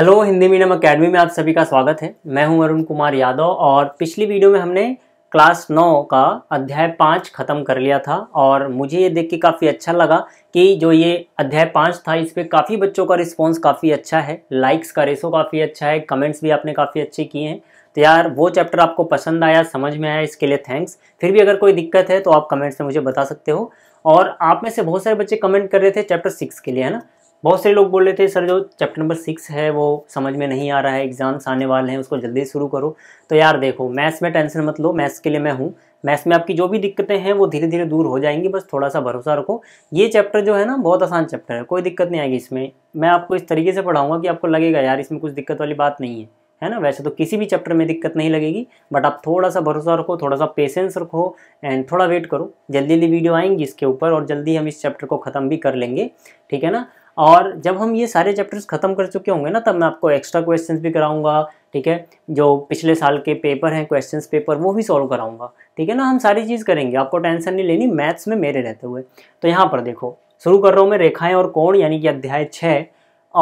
hello Hindi medium academy में आप सभी का स्वागत है मैं हूं अरुण कुमार यादव और पिछली वीडियो में हमने क्लास नौ का अध्याय पाँच ख़त्म कर लिया था और मुझे ये देख के काफ़ी अच्छा लगा कि जो ये अध्याय पाँच था इस पर काफ़ी बच्चों का रिस्पॉन्स काफ़ी अच्छा है लाइक्स का रेसो काफ़ी अच्छा है कमेंट्स भी आपने काफ़ी अच्छे किए हैं तो यार वो चैप्टर आपको पसंद आया समझ में आया इसके लिए थैंक्स फिर भी अगर कोई दिक्कत है तो आप कमेंट्स में मुझे बता सकते हो और आप में से बहुत सारे बच्चे कमेंट कर रहे थे चैप्टर सिक्स के लिए है ना बहुत से लोग बोल रहे थे सर जो चैप्टर नंबर सिक्स है वो समझ में नहीं आ रहा है एग्ज़ाम्स आने वाले हैं उसको जल्दी शुरू करो तो यार देखो मैथ्स में टेंशन मत लो मैथ्स के लिए मैं हूँ मैथ्स में आपकी जो भी दिक्कतें हैं वो धीरे धीरे दूर हो जाएंगी बस थोड़ा सा भरोसा रखो ये चैप्टर जो है ना बहुत आसान चैप्टर है कोई दिक्कत नहीं आएगी इसमें मैं आपको इस तरीके से पढ़ाऊंगा कि आपको लगेगा यार इसमें कुछ दिक्कत वाली बात नहीं है है ना वैसे तो किसी भी चैप्टर में दिक्कत नहीं लगेगी बट आप थोड़ा सा भरोसा रखो थोड़ा सा पेशेंस रखो एंड थोड़ा वेट करो जल्दी जल्दी वीडियो आएंगी इसके ऊपर और जल्दी हम इस चैप्टर को ख़त्म भी कर लेंगे ठीक है ना और जब हम ये सारे चैप्टर्स ख़त्म कर चुके होंगे ना तब मैं आपको एक्स्ट्रा क्वेश्चंस भी कराऊंगा ठीक है जो पिछले साल के पेपर हैं क्वेश्चंस पेपर वो भी सॉल्व कराऊंगा ठीक है ना हम सारी चीज़ करेंगे आपको टेंशन नहीं लेनी मैथ्स में मेरे रहते हुए तो यहाँ पर देखो शुरू कर रहा हूँ मैं रेखाएँ और कोण यानी कि अध्याय छः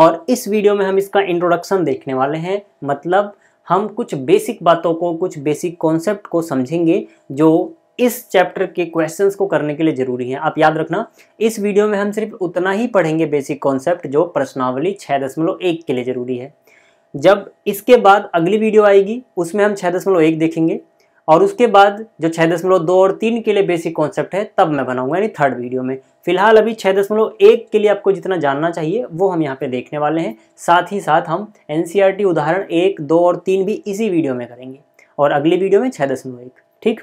और इस वीडियो में हम इसका इंट्रोडक्शन देखने वाले हैं मतलब हम कुछ बेसिक बातों को कुछ बेसिक कॉन्सेप्ट को समझेंगे जो इस चैप्टर के क्वेश्चंस को करने के लिए जरूरी है आप याद रखना इस वीडियो में हम सिर्फ उतना ही पढ़ेंगे बेसिक कॉन्सेप्ट जो प्रश्नावली छः दशमलव एक के लिए ज़रूरी है जब इसके बाद अगली वीडियो आएगी उसमें हम छः दशमलव एक देखेंगे और उसके बाद जो छः दशमलव दो और तीन के लिए बेसिक कॉन्सेप्ट है तब मैं बनाऊंगा यानी थर्ड वीडियो में फिलहाल अभी छः दशमलव एक के लिए आपको जितना जानना चाहिए वो हम यहाँ पे देखने वाले हैं साथ ही साथ हम एन e उदाहरण एक दो और तीन भी इसी वीडियो में करेंगे और अगली वीडियो में छः दशमलव एक ठीक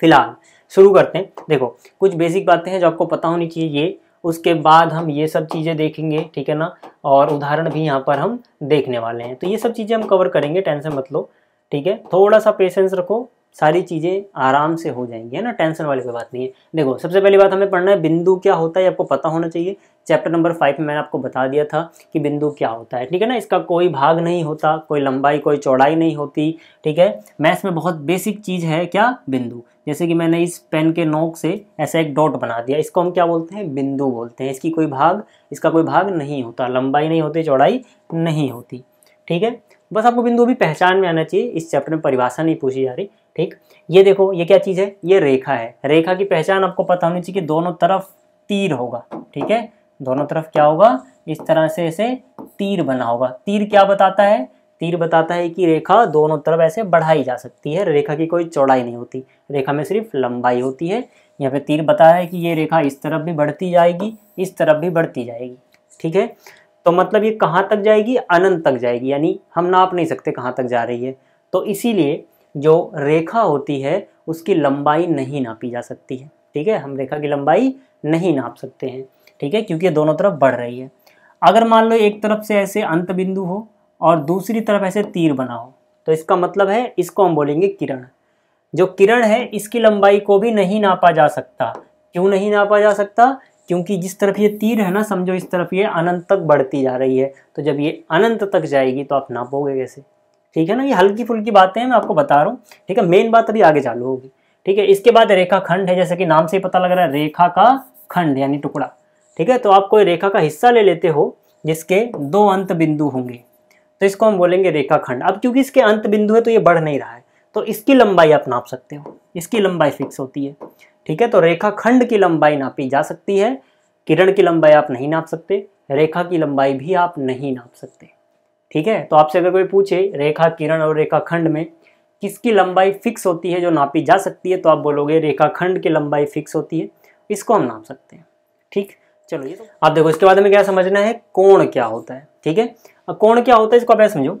फिलहाल शुरू करते हैं देखो कुछ बेसिक बातें हैं जो आपको पता होनी चाहिए ये उसके बाद हम ये सब चीज़ें देखेंगे ठीक है ना और उदाहरण भी यहाँ पर हम देखने वाले हैं तो ये सब चीज़ें हम कवर करेंगे टेंशन मत लो ठीक है थोड़ा सा पेशेंस रखो सारी चीज़ें आराम से हो जाएंगी है ना टेंशन वाली कोई बात नहीं है देखो सबसे पहली बात हमें पढ़ना है बिंदु क्या होता है आपको पता होना चाहिए चैप्टर नंबर फाइव में मैंने आपको बता दिया था कि बिंदु क्या होता है ठीक है ना इसका कोई भाग नहीं होता कोई लंबाई कोई चौड़ाई नहीं होती ठीक है मैथ्स में बहुत बेसिक चीज़ है क्या बिंदु जैसे कि मैंने इस पेन के नोक से ऐसा एक डॉट बना दिया इसको हम क्या बोलते हैं बिंदु बोलते हैं इसकी कोई भाग इसका कोई भाग नहीं होता लंबाई नहीं होती चौड़ाई नहीं होती ठीक है बस आपको बिंदु भी पहचान में आना चाहिए इस चैप्टर में परिभाषा नहीं पूछी जा रही ठीक ये देखो ये क्या चीज़ है ये रेखा है रेखा की पहचान आपको पता होनी चाहिए कि दोनों तरफ तीर होगा ठीक है दोनों तरफ क्या होगा इस तरह से ऐसे तीर बना होगा तीर क्या बताता है तीर बताता है कि रेखा दोनों तरफ ऐसे बढ़ाई जा सकती है रेखा की कोई चौड़ाई नहीं होती रेखा में सिर्फ लंबाई होती है यहाँ पे तीर बताया है कि ये रेखा इस तरफ भी बढ़ती जाएगी इस तरफ भी बढ़ती जाएगी ठीक है तो मतलब ये कहाँ तक जाएगी अनंत तक जाएगी यानी हम नाप नहीं सकते कहाँ तक जा रही है तो इसीलिए जो रेखा होती है उसकी लंबाई नहीं नापी जा सकती है ठीक है हम रेखा की लंबाई नहीं नाप सकते हैं ठीक है क्योंकि दोनों तरफ बढ़ रही है अगर मान लो एक तरफ से ऐसे अंत बिंदु हो और दूसरी तरफ ऐसे तीर बना हो तो इसका मतलब है इसको हम बोलेंगे किरण जो किरण है इसकी लंबाई को भी नहीं नापा जा सकता क्यों नहीं नापा जा सकता क्योंकि जिस तरफ ये तीर है ना समझो इस तरफ ये अनंत तक बढ़ती जा रही है तो जब ये अनंत तक जाएगी तो आप नापोगे कैसे ठीक है ना ये हल्की फुल्की बातें हैं मैं आपको बता रहा हूँ ठीक है मेन बात अभी आगे चालू होगी ठीक है इसके बाद रेखा खंड है जैसे कि नाम से ही पता लग रहा है रेखा का खंड यानी टुकड़ा ठीक है तो आप कोई रेखा का हिस्सा ले लेते हो जिसके दो अंत बिंदु होंगे तो इसको हम बोलेंगे रेखा खंड अब क्योंकि इसके अंत बिंदु है तो ये बढ़ नहीं रहा है तो इसकी लंबाई आप नाप सकते हो इसकी लंबाई फिक्स होती है ठीक है तो रेखा खंड की लंबाई नापी जा सकती है किरण की लंबाई आप नहीं नाप सकते रेखा की लंबाई भी आप नहीं नाप सकते ठीक है तो आपसे अगर कोई पूछे रेखा किरण और रेखाखंड में किसकी लंबाई फिक्स होती है जो नापी जा सकती है तो आप बोलोगे रेखाखंड की लंबाई फिक्स होती है इसको हम नाप सकते हैं ठीक चलो ये तो आप देखो इसके बाद में क्या समझना है कोण क्या होता है ठीक है अब कोण क्या होता है इसको आप समझो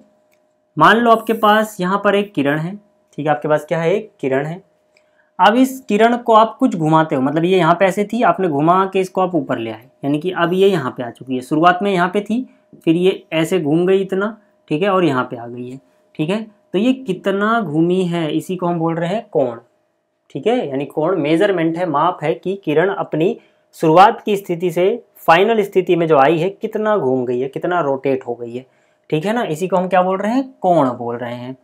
मान लो आपके पास यहाँ पर एक किरण है ठीक है आपके पास क्या है एक किरण है अब इस किरण को आप कुछ घुमाते हो मतलब ये यहाँ पे ऐसे थी आपने घुमा के इसको आप ऊपर ले आए यानी कि अब ये यहाँ पे आ चुकी है शुरुआत में यहाँ पे थी फिर ये ऐसे घूम गई इतना ठीक है और यहाँ पे आ गई है ठीक है तो ये कितना घूमी है इसी को हम बोल रहे हैं कोण ठीक है यानी कोण मेजरमेंट है माप है कि किरण अपनी शुरुआत की स्थिति से फाइनल स्थिति में जो आई है कितना घूम गई है कितना रोटेट हो गई है ठीक है ना इसी को हम क्या बोल रहे हैं कोण बोल रहे हैं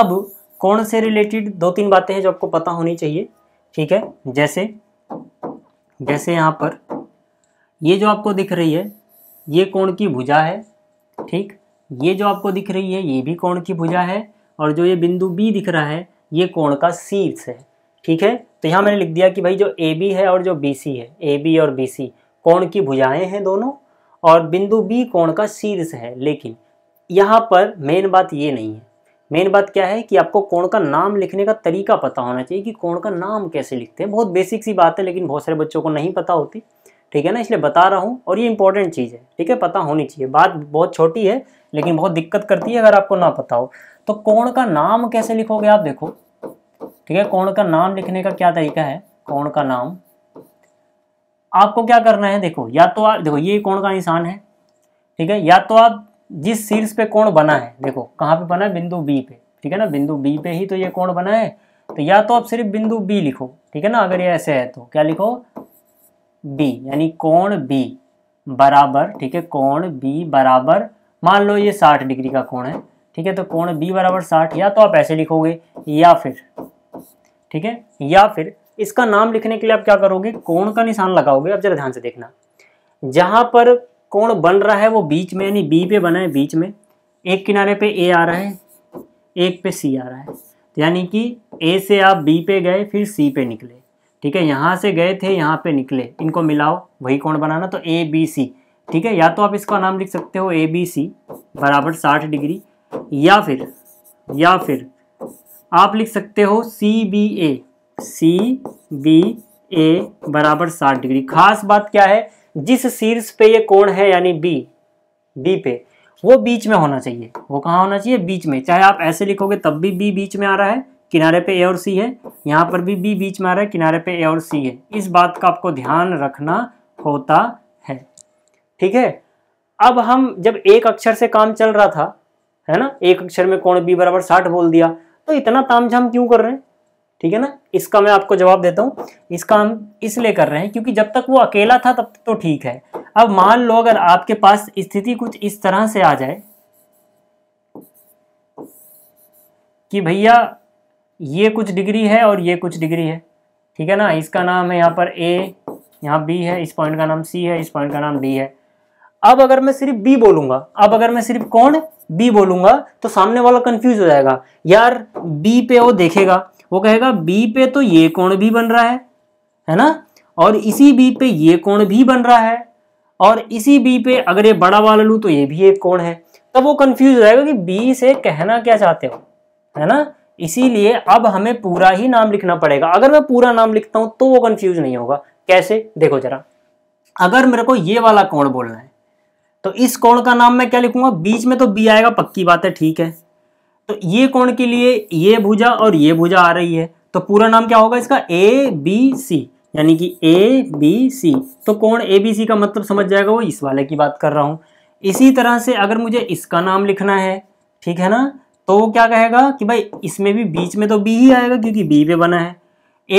अब कोण से रिलेटेड दो तीन बातें हैं जो आपको पता होनी चाहिए ठीक है जैसे जैसे यहाँ पर ये जो आपको दिख रही है ये कोण की भुजा है ठीक ये जो आपको दिख रही है ये भी कोण की भुजा है और जो ये बिंदु बी दिख रहा है ये कोण का शीर्ष है ठीक है तो यहाँ मैंने लिख दिया कि भाई जो ए बी है और जो बी सी है ए बी और बी सी कोण की भुजाएं हैं दोनों और बिंदु बी कोण का शीर्ष है लेकिन यहाँ पर मेन बात ये नहीं है मेन बात क्या है कि आपको कोण का नाम लिखने का तरीका पता होना चाहिए कि कोण का नाम कैसे लिखते हैं बहुत बेसिक सी बात है लेकिन बहुत सारे बच्चों को नहीं पता होती ठीक है ना इसलिए बता रहा हूँ और ये इंपॉर्टेंट चीज़ है ठीक है पता होनी चाहिए बात बहुत छोटी है लेकिन बहुत दिक्कत करती है अगर आपको ना पता हो तो कोण का नाम कैसे लिखोगे आप देखो ठीक है कोण का नाम लिखने का क्या तरीका है कोण का नाम आपको क्या करना है देखो या तो आप देखो ये कोण का निशान है ठीक है या तो आप जिस शीर्ष पे कोण बना है देखो कहाँ पे बना है बिंदु बी पे ठीक है ना बिंदु बी पे ही तो ये कोण बना है तो या तो आप सिर्फ बिंदु बी लिखो ठीक है ना अगर ये ऐसे है तो क्या लिखो बी यानी कोण बी बराबर ठीक है कोण बी बराबर मान लो ये साठ डिग्री का कोण है ठीक है तो कोण बी बराबर साठ या तो आप ऐसे लिखोगे या फिर ठीक है या फिर इसका नाम लिखने के लिए आप क्या करोगे कोण का निशान लगाओगे आप जरा ध्यान से देखना जहां पर कोण बन रहा है वो बीच में यानी बी पे बना है बीच में एक किनारे पे ए आ रहा है एक पे सी आ रहा है तो यानी कि ए से आप बी पे गए फिर सी पे निकले ठीक है यहाँ से गए थे यहाँ पे निकले इनको मिलाओ वही कोण बनाना तो ए बी सी ठीक है या तो आप इसका नाम लिख सकते हो ए बी सी बराबर साठ डिग्री या फिर या फिर आप लिख सकते हो सी बी ए सी बी ए बराबर साठ डिग्री खास बात क्या है जिस शीर्ष पे ये कोण है यानी बी बी पे वो बीच में होना चाहिए वो कहाँ होना चाहिए बीच में चाहे आप ऐसे लिखोगे तब भी बी बीच में आ रहा है किनारे पे ए और सी है यहाँ पर भी बी बीच में आ रहा है किनारे पे ए और सी है इस बात का आपको ध्यान रखना होता है ठीक है अब हम जब एक अक्षर से काम चल रहा था है ना एक अक्षर में कोण बी बराबर साठ बोल दिया तो इतना तामझाम क्यों कर रहे हैं ठीक है ना इसका मैं आपको जवाब देता हूँ इसका हम इसलिए कर रहे हैं क्योंकि जब तक वो अकेला था तब तो ठीक है अब मान लो अगर आपके पास स्थिति कुछ इस तरह से आ जाए कि भैया ये कुछ डिग्री है और ये कुछ डिग्री है ठीक है ना इसका नाम है यहाँ पर ए यहाँ बी है इस पॉइंट का नाम सी है इस पॉइंट का नाम डी है अब अगर मैं सिर्फ बी बोलूंगा अब अगर मैं सिर्फ कौन बी बोलूंगा तो सामने वाला कंफ्यूज हो जाएगा यार बी पे वो देखेगा वो कहेगा बी पे तो ये कोण भी बन रहा है है ना और इसी बी पे ये कोण भी बन रहा है और इसी बी पे अगर ये बड़ा वाला लू तो ये भी एक कोण है तब वो कंफ्यूज हो जाएगा कि बी से कहना क्या चाहते हो है ना इसीलिए अब हमें पूरा ही नाम लिखना पड़ेगा अगर मैं पूरा नाम लिखता हूं तो वो कंफ्यूज नहीं होगा कैसे देखो जरा अगर मेरे को ये वाला कोण बोलना है तो इस कोण का नाम मैं क्या लिखूंगा बीच में तो बी आएगा पक्की बात है ठीक है तो ये कोण के लिए ये भुजा और ये भुजा आ रही है तो पूरा नाम क्या होगा इसका ए बी सी यानी कि ए बी सी तो कोण ए बी सी का मतलब समझ जाएगा वो इस वाले की बात कर रहा हूं इसी तरह से अगर मुझे इसका नाम लिखना है ठीक है ना तो वो क्या कहेगा कि भाई इसमें भी बीच में तो बी ही आएगा क्योंकि बी पे बना है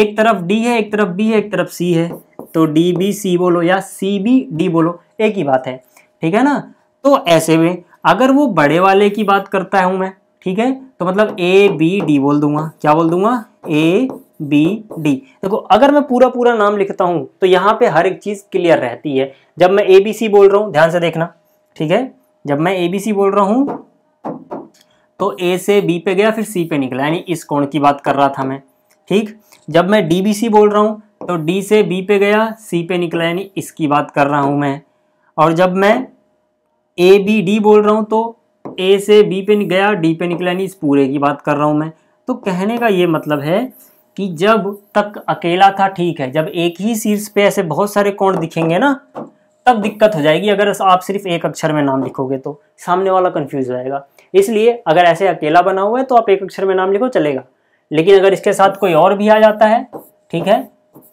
एक तरफ डी है एक तरफ बी है एक तरफ सी है तो डी बी सी बोलो या सी बी डी बोलो एक ही बात है ठीक है ना तो ऐसे में अगर वो बड़े वाले की बात करता हूँ मैं ठीक है तो मतलब ए बी डी बोल दूंगा क्या बोल दूंगा ए बी डी देखो अगर मैं पूरा पूरा नाम लिखता हूँ तो यहाँ पे हर एक चीज़ क्लियर रहती है जब मैं ए बी सी बोल रहा हूँ ध्यान से देखना ठीक है जब मैं ए बी सी बोल रहा हूँ तो ए से बी पे गया फिर सी पे निकला यानी इस कोण की बात कर रहा था मैं ठीक जब मैं डी बी सी बोल रहा हूँ तो डी से बी पे गया सी पे निकला यानी इसकी बात कर रहा हूँ मैं और जब मैं ए बी डी बोल रहा हूँ तो ए से बी पे गया डी पे निकला यानी इस पूरे की बात कर रहा हूँ मैं तो कहने का ये मतलब है कि जब तक अकेला था ठीक है जब एक ही शीर्ष पे ऐसे बहुत सारे कोण दिखेंगे ना तब दिक्कत हो जाएगी अगर आप सिर्फ एक अक्षर में नाम लिखोगे तो सामने वाला कन्फ्यूज हो जाएगा इसलिए अगर ऐसे अकेला बना हुआ है तो आप एक अक्षर में नाम लिखो चलेगा लेकिन अगर इसके साथ कोई और भी आ जाता है ठीक है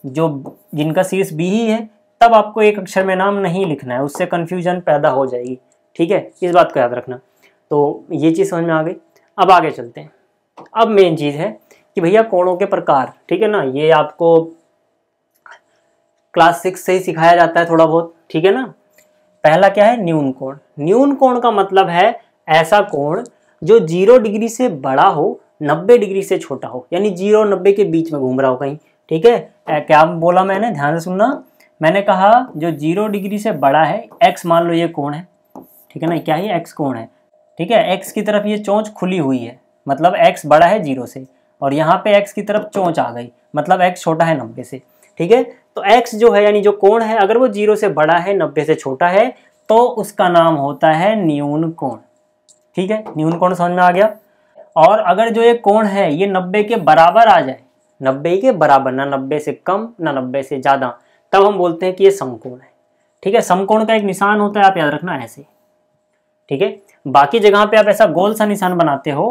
जो जिनका शीर्ष बी ही है तब आपको एक अक्षर में नाम नहीं लिखना है उससे कन्फ्यूजन पैदा हो जाएगी ठीक है इस बात को याद रखना तो ये चीज़ समझ में आ गई अब आगे चलते हैं अब मेन चीज़ है कि भैया कोणों के प्रकार ठीक है ना ये आपको क्लास सिक्स से ही सिखाया जाता है थोड़ा बहुत ठीक है ना पहला क्या है न्यून कोण न्यून कोण का मतलब है ऐसा कोण जो जीरो डिग्री से बड़ा हो नब्बे डिग्री से छोटा हो यानी जीरो नब्बे के बीच में घूम रहा हो कहीं ठीक है क्या बोला मैंने ध्यान से सुनना मैंने कहा जो जीरो डिग्री से बड़ा है एक्स मान लो ये कोण है ठीक है ना क्या ही एक्स कोण है ठीक है एक्स की तरफ ये चोंच खुली हुई है मतलब एक्स बड़ा है जीरो से और यहाँ पे एक्स की तरफ चोंच आ गई मतलब एक्स छोटा है नब्बे से ठीक है तो एक्स जो है यानी जो कोण है अगर वो जीरो से बड़ा है नब्बे से छोटा है तो उसका नाम होता है न्यून कोण ठीक है न्यून कोण समझ में आ गया और अगर जो ये कोण है ये नब्बे के बराबर आ जाए नब्बे के बराबर ना नब्बे से कम ना नब्बे से ज़्यादा तब हम बोलते हैं कि ये समकोण है ठीक है समकोण का एक निशान होता है आप याद रखना ऐसे ठीक है बाकी जगह पे आप ऐसा गोल सा निशान बनाते हो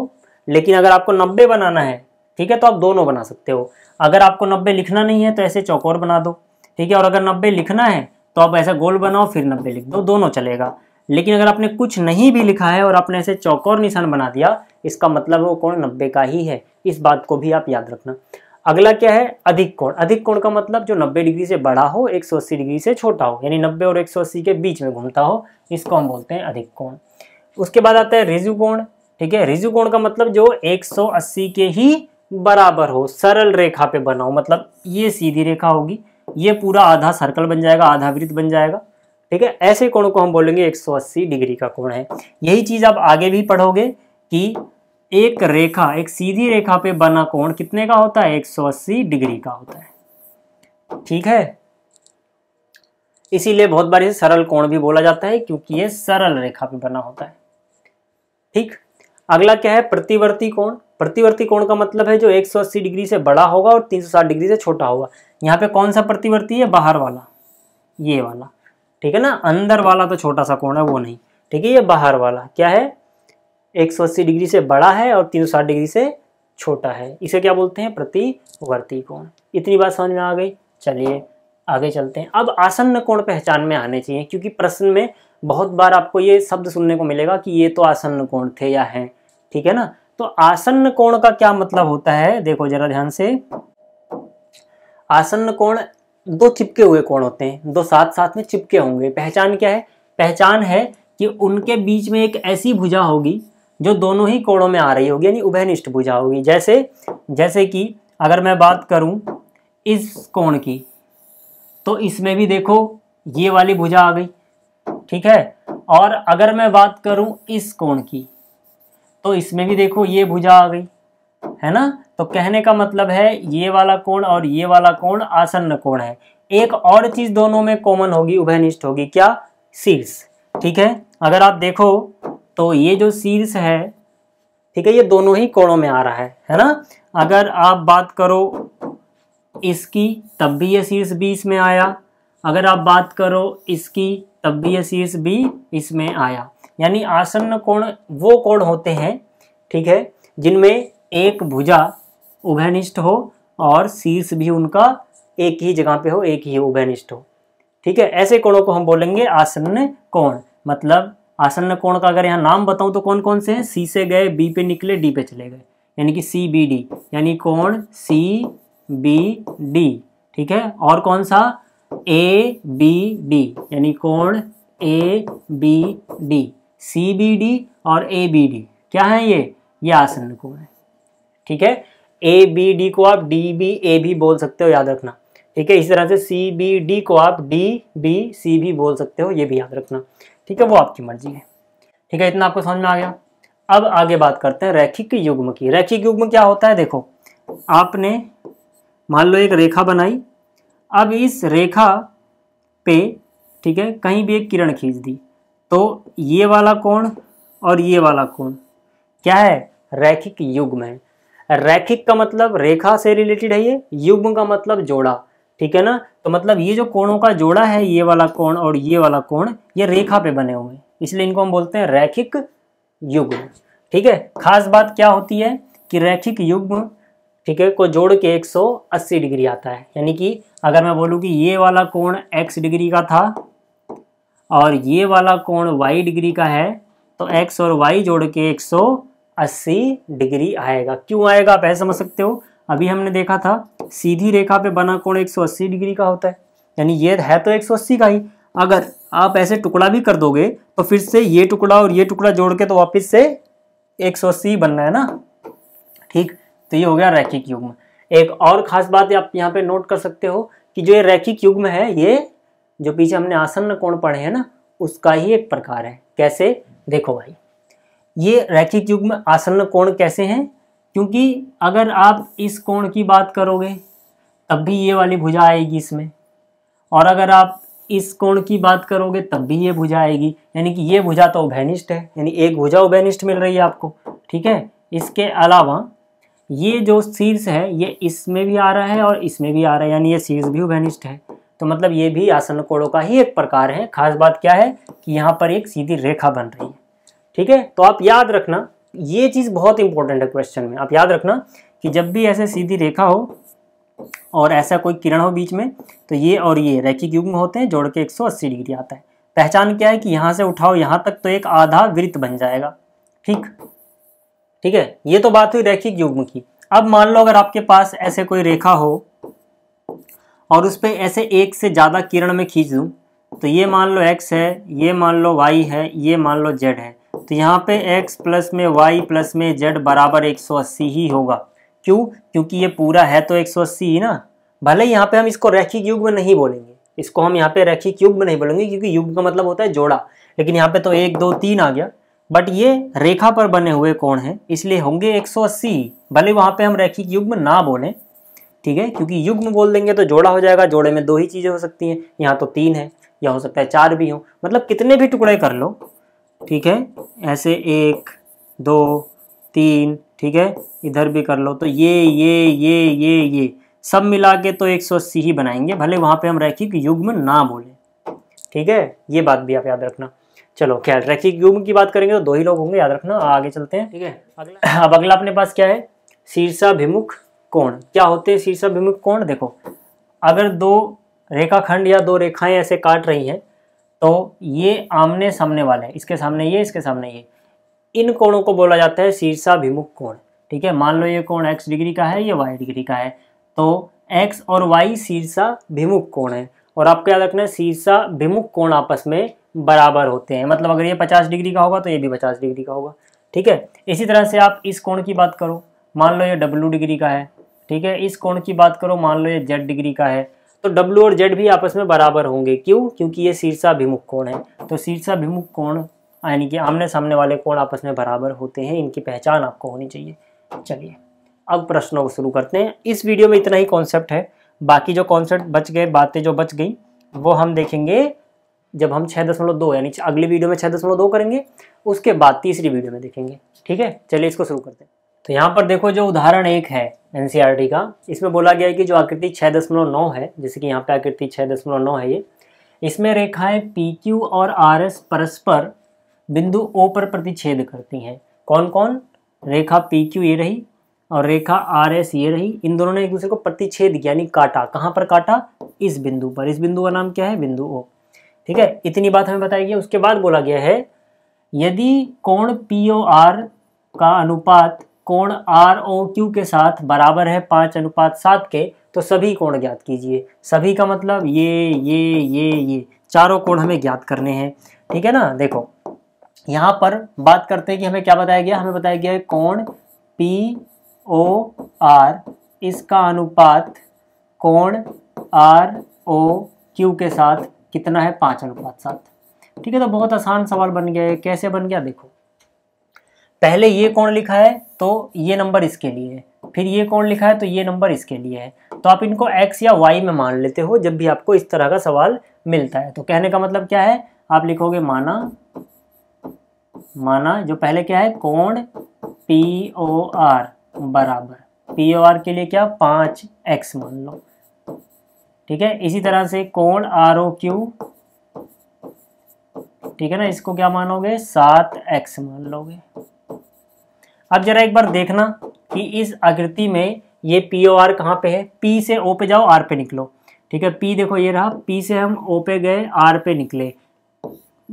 लेकिन अगर आपको नब्बे बनाना है ठीक है तो आप दोनों बना सकते हो अगर आपको नब्बे लिखना नहीं है तो ऐसे चौकोर बना दो ठीक है और अगर नब्बे लिखना है तो आप ऐसा गोल बनाओ फिर नब्बे लिख दो दोनों चलेगा लेकिन अगर आपने कुछ नहीं भी लिखा है और आपने ऐसे चौकोर निशान बना दिया इसका मतलब वो कोण नब्बे का ही है इस बात को भी आप याद रखना अगला क्या है अधिक कोण अधिक कोण का मतलब जो 90 डिग्री से बड़ा हो 180 डिग्री से छोटा हो यानी 90 और 180 के बीच में घूमता हो इसको हम बोलते हैं अधिक कोण उसके बाद आता है रिजु कोण ठीक है रिजु कोण का मतलब जो 180 के ही बराबर हो सरल रेखा पे बना हो मतलब ये सीधी रेखा होगी ये पूरा आधा सर्कल बन जाएगा आधा वृत्त बन जाएगा ठीक है ऐसे कोण को हम बोलेंगे 180 डिग्री का कोण है यही चीज़ आप आगे भी पढ़ोगे कि एक रेखा एक सीधी रेखा पे बना कोण कितने का होता है 180 डिग्री का होता है ठीक है इसीलिए बहुत बार इसे सरल कोण भी बोला जाता है क्योंकि ये सरल रेखा पे बना होता है ठीक अगला क्या है प्रतिवर्ती कोण प्रतिवर्ती कोण का मतलब है जो 180 डिग्री से बड़ा होगा और 360 डिग्री से छोटा होगा यहाँ पे कौन सा प्रतिवर्ती है बाहर वाला ये वाला ठीक है ना अंदर वाला तो छोटा सा कोण है वो नहीं ठीक है ये बाहर वाला क्या है एक डिग्री से बड़ा है और तीन डिग्री से छोटा है इसे क्या बोलते हैं प्रतिवर्ती कोण इतनी बात समझ में आ गई चलिए आगे चलते हैं अब आसन्न कोण पहचान में आने चाहिए क्योंकि प्रश्न में बहुत बार आपको ये शब्द सुनने को मिलेगा कि ये तो आसन्न कोण थे या हैं ठीक है ना तो आसन्न कोण का क्या मतलब होता है देखो जरा ध्यान से आसन्न कोण दो चिपके हुए कोण होते हैं दो साथ साथ में चिपके होंगे पहचान क्या है पहचान है कि उनके बीच में एक ऐसी भुजा होगी जो दोनों ही कोणों में आ रही होगी यानी उभयनिष्ठ भुजा होगी जैसे जैसे कि अगर मैं बात करूं इस कोण की तो इसमें भी देखो ये वाली भुजा आ गई ठीक है और अगर मैं बात करूं इस कोण की तो इसमें भी देखो ये भुजा आ गई है ना तो कहने का मतलब है ये वाला कोण और ये वाला कोण आसन्न कोण है एक और चीज दोनों में कॉमन होगी उभयनिष्ठ होगी क्या शीर्ष ठीक है अगर आप देखो तो ये जो शीर्ष है ठीक है ये दोनों ही कोणों में आ रहा है है ना अगर आप बात करो इसकी तब भी ये शीर्ष भी इसमें आया अगर आप बात करो इसकी तब भी ये शीर्ष भी इसमें आया यानी आसन्न कोण वो कोण होते हैं ठीक है जिनमें एक भुजा उभयनिष्ठ हो और शीर्ष भी उनका एक ही जगह पे हो एक ही उभयनिष्ठ हो ठीक है ऐसे कोणों को हम बोलेंगे आसन्न कोण मतलब आसन्न कोण का अगर यहाँ नाम बताऊं तो कौन कौन से हैं सी से गए बी पे निकले डी पे चले गए यानी कि सी बी डी यानी कोण सी बी डी ठीक है और कौन सा ए बी डी यानी कोण A B D C B D और ए बी डी क्या है ये ये आसन्न कोण है ठीक है ए बी डी को आप डी बी ए भी बोल सकते हो याद रखना ठीक है इसी तरह से सी बी डी को आप डी बी सी भी बोल सकते हो ये भी याद रखना ठीक है वो आपकी मर्जी है ठीक है इतना आपको समझ में आ गया अब आगे बात करते हैं रैखिक युग्म की रैखिक युग्म क्या होता है देखो आपने मान लो एक रेखा बनाई अब इस रेखा पे ठीक है कहीं भी एक किरण खींच दी तो ये वाला कोण और ये वाला कोण क्या है रैखिक युग्म है रैखिक का मतलब रेखा से रिलेटेड है ये युग्म का मतलब जोड़ा ठीक है ना तो मतलब ये जो कोणों का जोड़ा है ये वाला कोण और ये वाला कोण ये रेखा पे बने हुए इसलिए इनको हम बोलते हैं रैखिक युग्म ठीक है खास बात क्या होती है कि रैखिक युग्म ठीक है को जोड़ के 180 डिग्री आता है यानी कि अगर मैं बोलूँ कि ये वाला कोण x डिग्री का था और ये वाला कोण y डिग्री का है तो x और y जोड़ के अस्सी डिग्री आएगा क्यों आएगा आप ऐसा समझ सकते हो अभी हमने देखा था सीधी रेखा पे बना कोण 180 डिग्री का होता है यानी ये है तो 180 का ही अगर आप ऐसे टुकड़ा भी कर दोगे तो फिर से ये टुकड़ा और ये टुकड़ा जोड़ के तो वापस से 180 बनना है ना ठीक तो ये हो गया रैखिक युग्म एक और खास बात आप यहाँ पे नोट कर सकते हो कि जो ये रैखिक युग्म है ये जो पीछे हमने आसन्न कोण पढ़े हैं ना उसका ही एक प्रकार है कैसे देखो भाई ये रैखिक युग में आसन्न कोण कैसे हैं क्योंकि अगर आप इस कोण की बात करोगे तब भी ये वाली भुजा आएगी इसमें और अगर आप इस कोण की बात करोगे तब भी ये भुजा आएगी यानी कि ये भुजा तो उभनिष्ठ है यानी एक भुजा उभनिष्ठ मिल रही है आपको ठीक है इसके अलावा ये जो शीर्ष है ये इसमें भी आ रहा है और इसमें भी आ रहा है यानी ये शीर्ष भी उभनिष्ठ है तो मतलब ये भी आसन कोणों का ही एक प्रकार है खास बात क्या है कि यहाँ पर एक सीधी रेखा बन रही है ठीक है तो आप याद रखना ये चीज़ बहुत इंपॉर्टेंट है क्वेश्चन में आप याद रखना कि जब भी ऐसे सीधी रेखा हो और ऐसा कोई किरण हो बीच में तो ये और ये रैखिक युग्म होते हैं जोड़ के 180 डिग्री आता है पहचान क्या है कि यहां से उठाओ यहां तक तो एक आधा वृत्त बन जाएगा ठीक ठीक है ये तो बात हुई रैखिक युग्म की अब मान लो अगर आपके पास ऐसे कोई रेखा हो और उस पर ऐसे एक से ज़्यादा किरण में खींच दू तो ये मान लो एक्स है ये मान लो वाई है ये मान लो जेड है तो यहाँ पे x प्लस में y प्लस में z बराबर 180 ही होगा क्यों क्योंकि ये पूरा है तो 180 ही ना भले यहाँ पे हम इसको रैखिक युग में नहीं बोलेंगे इसको हम यहाँ पे रैखिक युग में नहीं बोलेंगे क्योंकि युग का मतलब होता है जोड़ा लेकिन यहाँ पे तो एक दो तीन आ गया बट ये रेखा पर बने हुए कोण हैं इसलिए होंगे एक भले वहाँ पे हम रैखिक में ना बोलें ठीक है क्योंकि युग्म बोल देंगे तो जोड़ा हो जाएगा जोड़े में दो ही चीज़ें हो सकती हैं यहाँ तो तीन है या हो सकता है चार भी हो मतलब कितने भी टुकड़े कर लो ठीक है ऐसे एक दो तीन ठीक है इधर भी कर लो तो ये ये ये ये ये सब मिला के तो एक सौ अस्सी ही बनाएंगे भले वहाँ पे हम रैखिक युग्म ना बोले ठीक है ये बात भी आप याद रखना चलो क्या रैखिक युग्म की बात करेंगे तो दो ही लोग होंगे याद रखना आगे चलते हैं ठीक है अगला अब अगला अपने पास क्या है शीर्षाभिमुख कोण क्या होते हैं शीर्षाभिमुख कोण देखो अगर दो रेखाखंड या दो रेखाएं ऐसे काट रही हैं तो ये आमने सामने वाले हैं इसके सामने ये इसके सामने ये इन कोणों को बोला जाता है शीर्षाभिमुख कोण ठीक है मान लो ये कोण एक्स डिग्री का है ये वाई डिग्री का है तो एक्स और वाई शीर्षाभिमुख कोण है और आपको याद रखना है शीर्षाभिमुख कोण आपस में बराबर होते हैं मतलब अगर ये पचास डिग्री का होगा तो ये भी पचास डिग्री का होगा ठीक है इसी तरह से आप इस कोण की बात करो मान लो ये डब्लू डिग्री का है ठीक है इस कोण की बात करो मान लो ये जेड डिग्री का है तो W और Z भी आपस में बराबर होंगे क्यों क्योंकि ये शीर्षाभिमुख कोण है तो शीर्षाभिमुख कोण यानी कि आमने सामने वाले कोण आपस में बराबर होते हैं इनकी पहचान आपको होनी चाहिए चलिए अब प्रश्नों को शुरू करते हैं इस वीडियो में इतना ही कॉन्सेप्ट है बाकी जो कॉन्सेप्ट बच गए बातें जो बच गई वो हम देखेंगे जब हम छः दशमलव दो यानी अगली वीडियो में छः दशमलव दो करेंगे उसके बाद तीसरी वीडियो में देखेंगे ठीक है चलिए इसको शुरू करते हैं तो यहाँ पर देखो जो उदाहरण एक है एन e का इसमें बोला गया है कि जो आकृति छः दशमलव नौ है जैसे कि यहाँ पे आकृति छः दशमलव नौ है ये इसमें रेखाएं पी क्यू और आर एस परस्पर बिंदु ओ पर प्रतिच्छेद करती हैं कौन कौन रेखा पी क्यू ये रही और रेखा आर एस ये रही इन दोनों ने एक दूसरे को प्रतिच्छेद यानी काटा कहाँ पर काटा इस बिंदु पर इस बिंदु का नाम क्या है बिंदु ओ ठीक है इतनी बात हमें बताई गई उसके बाद बोला गया है यदि कौन पी ओ आर का अनुपात कोण आर ओ क्यू के साथ बराबर है पाँच अनुपात सात के तो सभी कोण ज्ञात कीजिए सभी का मतलब ये ये ये ये चारों कोण हमें ज्ञात करने हैं ठीक है ना देखो यहाँ पर बात करते हैं कि हमें क्या बताया गया हमें बताया गया है कोण पी ओ आर इसका अनुपात कोण आर ओ क्यू के साथ कितना है पाँच अनुपात सात ठीक है तो बहुत आसान सवाल बन गया है कैसे बन गया देखो पहले ये कौन लिखा है तो ये नंबर इसके लिए है फिर ये कौन लिखा है तो ये नंबर इसके लिए है तो आप इनको x या y में मान लेते हो जब भी आपको इस तरह का सवाल मिलता है तो कहने का मतलब क्या है आप लिखोगे माना माना जो पहले क्या है कोण पी ओ आर बराबर पी ओ आर के लिए क्या पाँच एक्स मान लो ठीक है इसी तरह से कोण आर ओ क्यू ठीक है ना इसको क्या मानोगे सात एक्स मान लोगे अब जरा एक बार देखना कि इस आकृति में ये पी ओ आर कहाँ पे है पी से ओ पे जाओ आर पे निकलो ठीक है पी देखो ये रहा पी से हम ओ पे गए आर पे निकले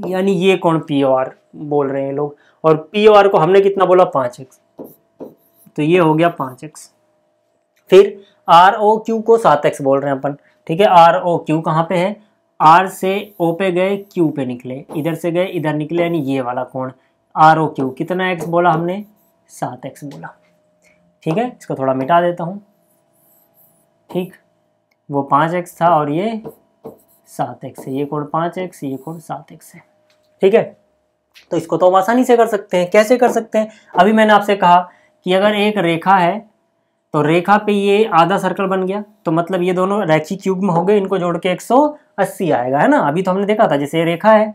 यानी ये कौन पी ओ आर बोल रहे हैं लोग और पी ओ आर को हमने कितना बोला पांच एक्स तो ये हो गया पांच एक्स फिर आर ओ क्यू को सात एक्स बोल रहे हैं अपन ठीक है आर ओ क्यू कहाँ पे है आर से ओ पे गए क्यू पे निकले इधर से गए इधर निकले यानी ये वाला कौन आर ओ क्यू कितना एक्स बोला हमने सात एक्स बोला ठीक है इसको थोड़ा मिटा देता हूँ ठीक वो पाँच एक्स था और ये सात एक्स है ये कोड पाँच एक्स ये कोड सात एक्स है ठीक है तो इसको तो हम आसानी से कर सकते हैं कैसे कर सकते हैं अभी मैंने आपसे कहा कि अगर एक रेखा है तो रेखा पे ये आधा सर्कल बन गया तो मतलब ये दोनों रैची क्यूब में हो गए इनको जोड़ के 180 आएगा है ना अभी तो हमने देखा था जैसे ये रेखा है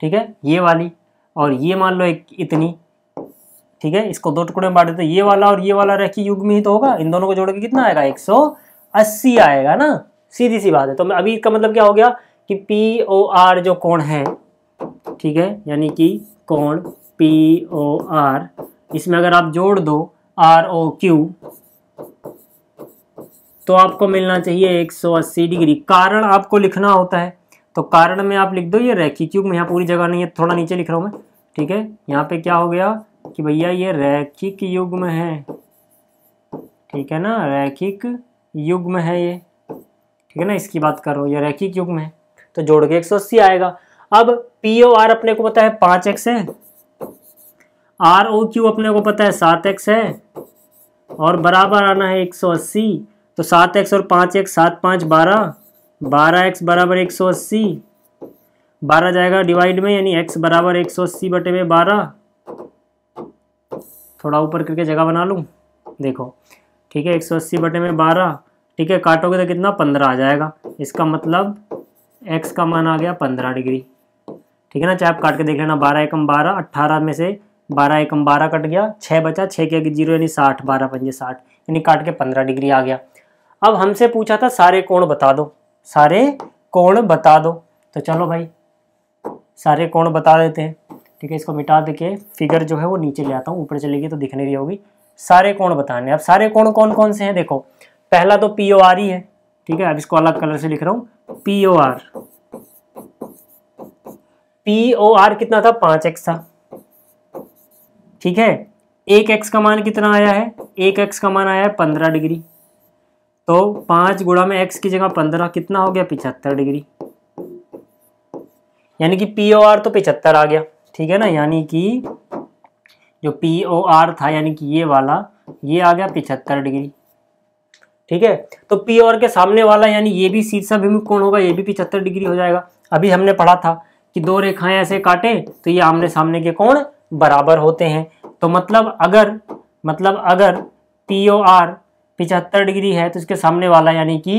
ठीक है ये वाली और ये मान लो एक इतनी ठीक है इसको दो टुकड़े में बांट देते ये वाला और ये वाला रेखी युग में ही तो होगा इन दोनों को जोड़ के कितना आएगा 180 आएगा ना सीधी सी बात है तो मैं अभी इसका मतलब क्या हो गया कि पी ओ आर जो कोण है ठीक है यानी कि कोण पी ओ आर इसमें अगर आप जोड़ दो आर ओ क्यू तो आपको मिलना चाहिए 180 डिग्री कारण आपको लिखना होता है तो कारण में आप लिख दो ये रेखी क्यूब में यहाँ पूरी जगह नहीं है थोड़ा नीचे लिख रहा हूँ मैं ठीक है यहाँ पे क्या हो गया कि भैया ये रैखिक युग्म है ठीक है ना रैखिक युग्म है ये ठीक है ना इसकी बात करो ये रैखिक युग्म है तो जोड़ के एक सौ अस्सी आएगा अब पी ओ आर अपने को पता है पांच एक्स है आर ओ क्यू अपने को पता है सात एक्स है और बराबर आना है एक सौ अस्सी तो सात एक्स और पांच एक्स सात पांच बारह बारह एक्स बराबर एक सौ अस्सी बारह जाएगा डिवाइड में यानी एक्स बराबर एक सौ अस्सी बटे में बारह थोड़ा ऊपर करके जगह बना लूँ देखो ठीक है एक सौ अस्सी बटे में बारह ठीक है काटोगे तो कितना पंद्रह आ जाएगा इसका मतलब एक्स का मान आ गया पंद्रह डिग्री ठीक है ना चाहे आप काट के देख लेना बारह एकम बारह अट्ठारह में से बारह एकम बारह कट गया छः बचा छः के जीरो यानी साठ बारह पंजे साठ यानी काट के पंद्रह डिग्री आ गया अब हमसे पूछा था सारे कोण बता दो सारे कोण बता दो तो चलो भाई सारे कोण बता देते हैं ठीक है इसको मिटा दे के फिगर जो है वो नीचे ले आता हूँ ऊपर चलेगी तो दिखने रही होगी सारे कोण बताने अब सारे कोण कौन कौन से हैं देखो पहला तो पी ओ आर ही है ठीक है अब इसको अलग कलर से लिख रहा हूँ P O R P O R कितना था पाँच एक्स था ठीक है एक एक्स का मान कितना आया है एक एक्स का मान आया है पंद्रह डिग्री तो पाँच गुड़ा में एक्स की जगह पंद्रह कितना हो गया पिचहत्तर डिग्री यानी कि पी ओ आर तो पिछहत्तर आ गया ठीक है ना यानी कि जो पी ओ आर था यानी कि ये वाला ये आ गया पिछहत्तर डिग्री ठीक है तो पी आर के सामने वाला यानी ये भी भी कौन होगा ये भी पिछहत्तर डिग्री हो जाएगा अभी हमने पढ़ा था कि दो रेखाएं ऐसे काटे तो ये आमने सामने के कोण बराबर होते हैं तो मतलब अगर मतलब अगर पी ओ आर पिछहत्तर डिग्री है तो इसके सामने वाला यानी कि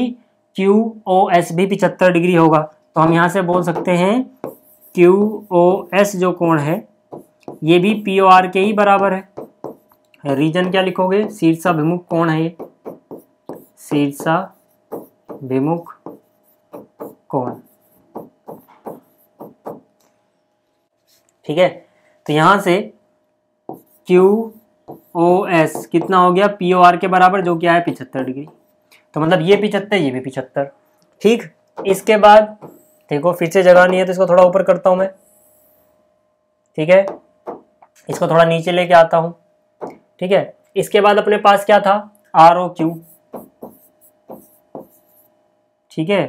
क्यू ओ एस भी पिछहत्तर डिग्री होगा तो हम यहाँ से बोल सकते हैं क्यू ओ एस जो कोण है ये भी पी ओ आर के ही बराबर है रीजन क्या लिखोगे शीर्षाभिमुख कोण है ये शीर्षाभिमुख कोण ठीक है तो यहां से क्यू ओ एस कितना हो गया पी ओ आर के बराबर जो क्या है पिछहत्तर डिग्री तो मतलब ये पिछहत्तर ये भी पिछहत्तर ठीक इसके बाद ठीक हो फिर से जगह नहीं है तो इसको थोड़ा ऊपर करता हूं मैं ठीक है इसको थोड़ा नीचे लेके आता हूं ठीक है इसके बाद अपने पास क्या था आर ओ क्यू ठीक है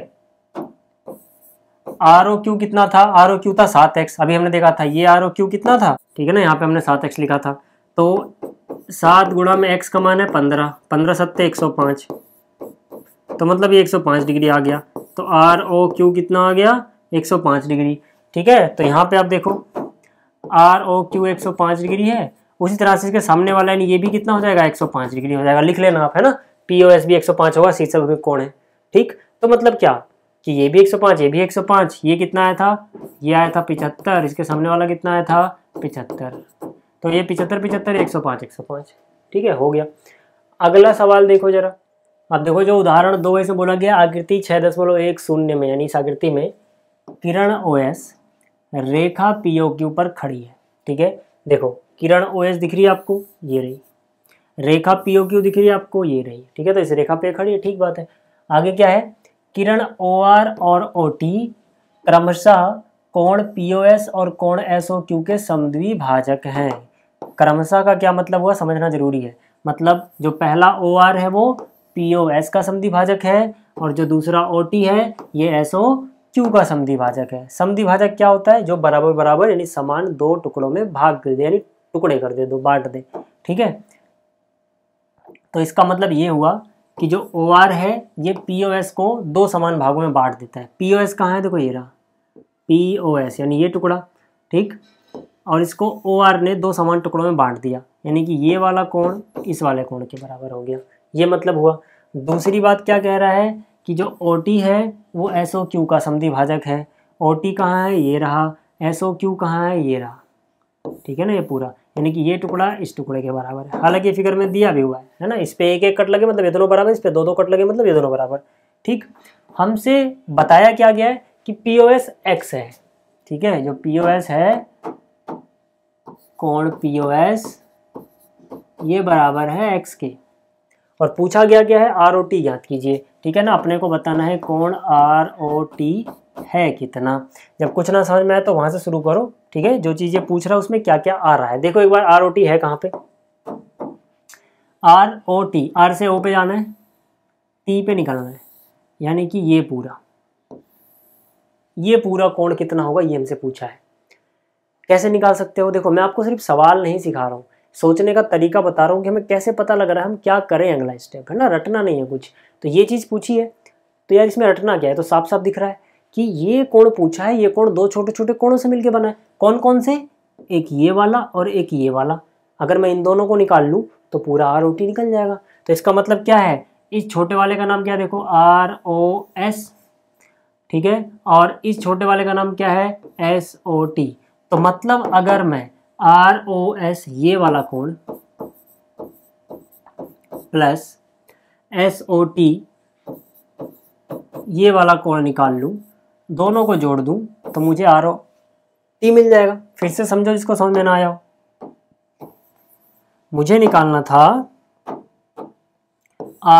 आर ओ क्यू कितना था आर ओ क्यू था सात एक्स अभी हमने देखा था ये आर ओ क्यू कितना था ठीक है ना यहाँ पे हमने सात एक्स लिखा था तो सात गुणा में एक्स कमाना है पंद्रह पंद्रह सत्ते एक सौ पाँच तो मतलब ये 105 डिग्री आ गया तो आर ओ क्यू कितना आ गया 105 डिग्री ठीक है तो यहाँ पे आप देखो आर ओ क्यू 105 डिग्री है उसी तरह से इसके सामने वाला ये भी कितना हो जाएगा 105 डिग्री हो जाएगा लिख लेना आप है ना पी ओ एस भी एक होगा सी सब कौन है ठीक तो मतलब क्या कि ये भी 105 ये भी 105 ये कितना आया था ये आया था पिछहत्तर इसके सामने वाला कितना आया था पिछहत्तर तो ये पिछहत्तर पिछहत्तर एक सौ ठीक है हो गया अगला सवाल देखो जरा अब देखो जो उदाहरण दो ऐसे बोला गया आकृति छः दशमलव एक शून्य में यानी इस आकृति में किरण ओएस रेखा पीओ क्यू पर खड़ी है ठीक है देखो किरण ओएस दिख रही है आपको ये रही रेखा पीओ क्यू दिख रही है आपको ये रही ठीक है तो इस रेखा पे खड़ी है ठीक बात है आगे क्या है किरण ओ आर और ओ टी क्रमशः कोण एस और कोण क्यू के भाजक हैं क्रमशः का क्या मतलब हुआ समझना जरूरी है मतलब जो पहला ओ आर है वो पी ओ एस का समधिभाजक है और जो दूसरा ओ टी है ये एस ओ क्यू का समधिभाजक है समधिभाजक क्या होता है जो बराबर बराबर यानी समान दो टुकड़ों में भाग कर दे यानी टुकड़े कर दे दो बांट दे ठीक है तो इसका मतलब ये हुआ कि जो ओ आर है ये पी ओ एस को दो समान भागों में बांट देता है पी ओ एस कहाँ है देखो ये रहा पी ओ एस यानी ये टुकड़ा ठीक और इसको ओ आर ने दो समान टुकड़ों में बांट दिया यानी कि ये वाला कोण इस वाले कोण के बराबर हो गया ये मतलब हुआ दूसरी बात क्या कह रहा है कि जो ओ टी है वो एस ओ क्यू का समधि भाजक है ओ टी कहाँ है ये रहा एस ओ क्यू कहाँ है ये रहा ठीक है ना ये पूरा यानी कि ये टुकड़ा इस टुकड़े के बराबर है हालांकि फिगर में दिया भी हुआ है है ना इस पर एक एक कट लगे मतलब ये दोनों बराबर इस पर दो दो कट लगे मतलब ये दोनों बराबर ठीक हमसे बताया क्या गया है कि पी ओ एस एक्स है ठीक है जो पी ओ एस है कोण पी ओ एस ये बराबर है एक्स के और पूछा गया क्या है आर ओ टी याद कीजिए ठीक है ना अपने को बताना है कौन आर ओ टी है कितना जब कुछ ना समझ में आए तो वहां से शुरू करो ठीक है जो चीज़ें पूछ रहा है उसमें क्या क्या आ रहा है देखो एक बार आर ओ टी है कहाँ पे आर ओ टी आर से ओ पे जाना है टी पे निकालना है यानी कि ये पूरा ये पूरा कोण कितना होगा ये हमसे पूछा है कैसे निकाल सकते हो देखो मैं आपको सिर्फ सवाल नहीं सिखा रहा हूँ सोचने का तरीका बता रहा हूँ कि हमें कैसे पता लग रहा है हम क्या करें अगला स्टेप है ना रटना नहीं है कुछ तो ये चीज़ पूछी है तो यार इसमें रटना क्या है तो साफ साफ दिख रहा है कि ये कोण पूछा है ये कोण दो छोटे छोटे कोणों से मिलके बना है कौन कौन से एक ये वाला और एक ये वाला अगर मैं इन दोनों को निकाल लूँ तो पूरा आर ओ टी निकल जाएगा तो इसका मतलब क्या है इस छोटे वाले का नाम क्या देखो आर ओ एस ठीक है और इस छोटे वाले का नाम क्या है एस ओ टी तो मतलब अगर मैं आर ओ एस ये वाला कोड प्लस एस ओ टी ये वाला कोड निकाल लूँ दोनों को जोड़ दूँ तो मुझे आर ओ टी मिल जाएगा फिर से समझो जिसको समझ में ना आया हो मुझे निकालना था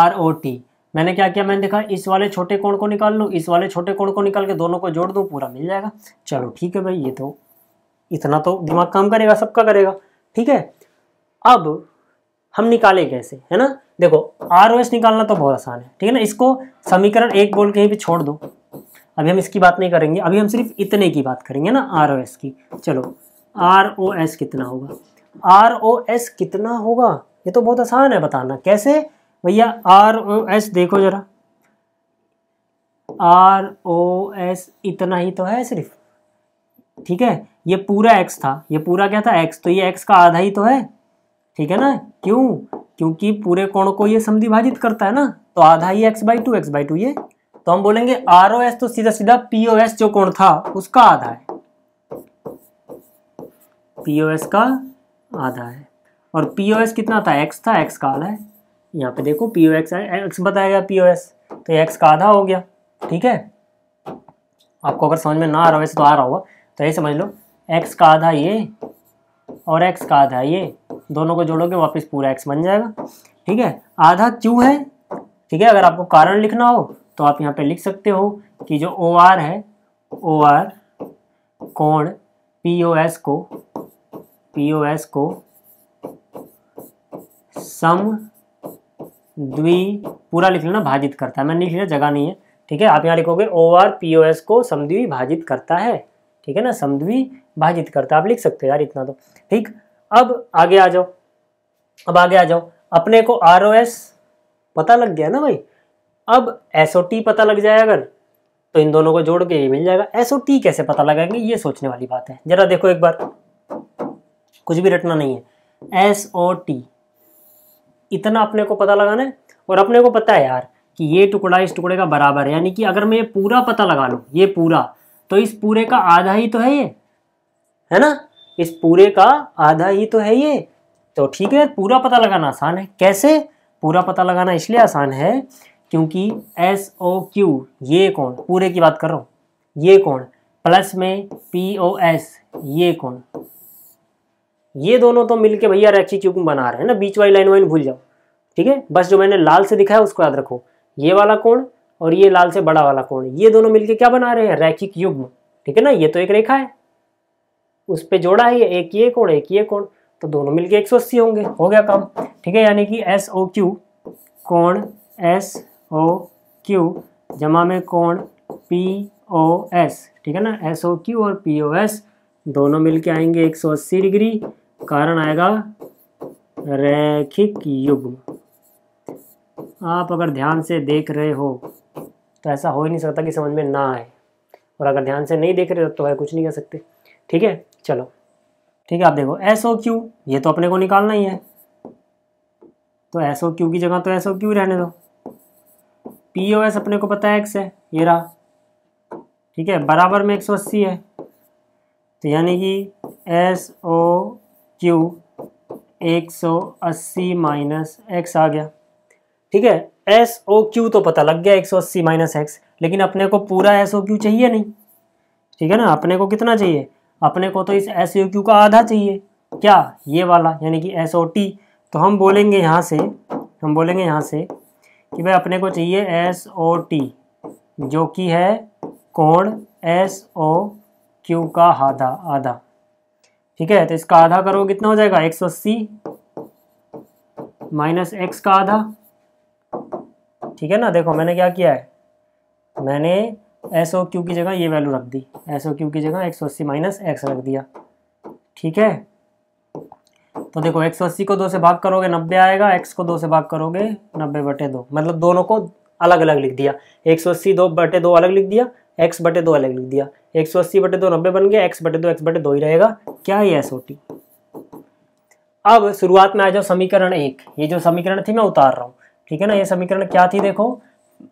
आर ओ टी मैंने क्या किया मैंने देखा इस वाले छोटे कोण को निकाल लूँ इस वाले छोटे कोण को निकाल के दोनों को जोड़ दूँ पूरा मिल जाएगा चलो ठीक है भाई ये तो इतना तो दिमाग काम करेगा सबका करेगा ठीक है अब हम निकाले कैसे है ना देखो आर ओ एस निकालना तो बहुत आसान है ठीक है ना इसको समीकरण एक बोल के भी छोड़ दो अभी हम इसकी बात नहीं करेंगे अभी हम सिर्फ इतने की बात करेंगे ना आर ओ एस की चलो आर ओ एस कितना होगा आर ओ एस कितना होगा ये तो बहुत आसान है बताना कैसे भैया आर ओ एस देखो जरा आर ओ एस इतना ही तो है सिर्फ ठीक है ये पूरा एक्स था ये पूरा क्या था एक्स तो ये एक्स का आधा ही तो है ठीक है ना क्यों क्योंकि पूरे कोण को ये समधिभाजित करता है ना तो आधा ही x by two x by two ये तो हम बोलेंगे आर ओ एस तो सीधा सीधा पीओ एस जो कोण था उसका आधा है पीओ एस का आधा है और पीओ एस कितना था एक्स था एक्स का आधा है यहाँ पे देखो पीओ एक्स एक्स बताया गया पीओ एस तो एक्स का आधा हो गया ठीक है आपको अगर समझ में ना आ रहा वैसे तो आ रहा होगा तो ये समझ लो एक्स का आधा ये और एक्स का आधा ये दोनों को जोड़ोगे वापस पूरा एक्स बन जाएगा ठीक है आधा क्यू है ठीक है अगर आपको कारण लिखना हो तो आप यहाँ पे लिख सकते हो कि जो ओ आर है ओ आर कोण पी ओ एस को पी ओ एस को सम द्वि पूरा लिख लेना भाजित करता है मैंने लिख लिया जगह नहीं है ठीक है आप यहाँ लिखोगे O R P O S को समद्वि भाजित करता है ठीक है ना समद्वि भाजित करता आप लिख सकते हो यार इतना तो ठीक अब आगे आ जाओ अब आगे आ जाओ अपने को आर पता लग गया ना भाई अब एस पता लग जाए अगर तो इन दोनों को जोड़ के ये मिल जाएगा एस कैसे पता लगाएंगे ये सोचने वाली बात है जरा देखो एक बार कुछ भी रटना नहीं है एस ओ टी इतना अपने को पता लगाना है और अपने को पता है यार कि ये टुकड़ा इस टुकड़े का बराबर है यानी कि अगर मैं ये पूरा पता लगा लूँ ये पूरा तो इस पूरे का आधा ही तो है ये है ना इस पूरे का आधा ही तो है ये तो ठीक है पूरा पता लगाना आसान है कैसे पूरा पता लगाना इसलिए आसान है क्योंकि एस ओ क्यू ये कौन पूरे की बात कर रहा हूँ ये कौन प्लस में पी ओ एस ये कौन ये दोनों तो मिलके भैया रेक्सी क्यूब बना रहे हैं ना बीच वाली लाइन वाइन भूल जाओ ठीक है बस जो मैंने लाल से दिखाया उसको याद रखो ये वाला कौन और ये लाल से बड़ा वाला कोण ये दोनों मिलके क्या बना रहे हैं रैखिक युग्म ठीक है ना ये तो एक रेखा है उस पर जोड़ा है एक ये कोण एक ये कोण तो दोनों मिलके एक होंगे हो गया काम ठीक है यानी कि एस ओ क्यू कोण एस ओ क्यू जमा में कोण पी ओ एस ठीक है ना एस ओ क्यू और पी ओ एस दोनों मिलके आएंगे 180 डिग्री कारण आएगा रैखिक युग्म आप अगर ध्यान से देख रहे हो तो ऐसा हो ही नहीं सकता कि समझ में ना आए और अगर ध्यान से नहीं देख रहे हो तो भाई कुछ नहीं कर सकते ठीक है चलो ठीक है आप देखो एस ओ क्यू ये तो अपने को निकालना ही है तो एस ओ क्यू की जगह तो एस ओ क्यू रहने दो पी ओ एस अपने को पता है एक्स है ये रहा ठीक है बराबर में एक सौ अस्सी है तो यानी कि एस ओ क्यू एक सौ अस्सी माइनस एक्स आ गया ठीक है एस ओ क्यू तो पता लग गया एक सौ अस्सी माइनस एक्स लेकिन अपने को पूरा एस ओ क्यू चाहिए नहीं ठीक है ना अपने को कितना चाहिए अपने को तो इस एस ओ क्यू का आधा चाहिए क्या ये वाला यानी कि एस ओ टी तो हम बोलेंगे यहाँ से हम बोलेंगे यहाँ से कि भाई अपने को चाहिए एस ओ टी जो कि है कोण एस ओ क्यू का आधा आधा ठीक है तो इसका आधा करो कितना हो जाएगा एक सौ अस्सी माइनस एक्स का आधा ठीक है ना देखो मैंने क्या किया है मैंने एस ओ क्यू की जगह ये वैल्यू रख दी एस ओ क्यू की जगह एक सौ अस्सी माइनस एक्स रख दिया ठीक है तो देखो एक सौ अस्सी को दो से भाग करोगे नब्बे आएगा एक्स को दो से भाग करोगे नब्बे बटे दो मतलब दोनों को अलग अलग लिख दिया एक सौ अस्सी दो बटे दो अलग लिख दिया एक्स बटे दो अलग लिख दिया एक सौ अस्सी बटे दो नब्बे बन गया एक्स बटे दो एक्स बटे दो ही रहेगा क्या है एस ओ टी अब शुरुआत में आ जाओ समीकरण एक ये जो समीकरण थी मैं उतार रहा हूँ ठीक है ना ये समीकरण क्या थी देखो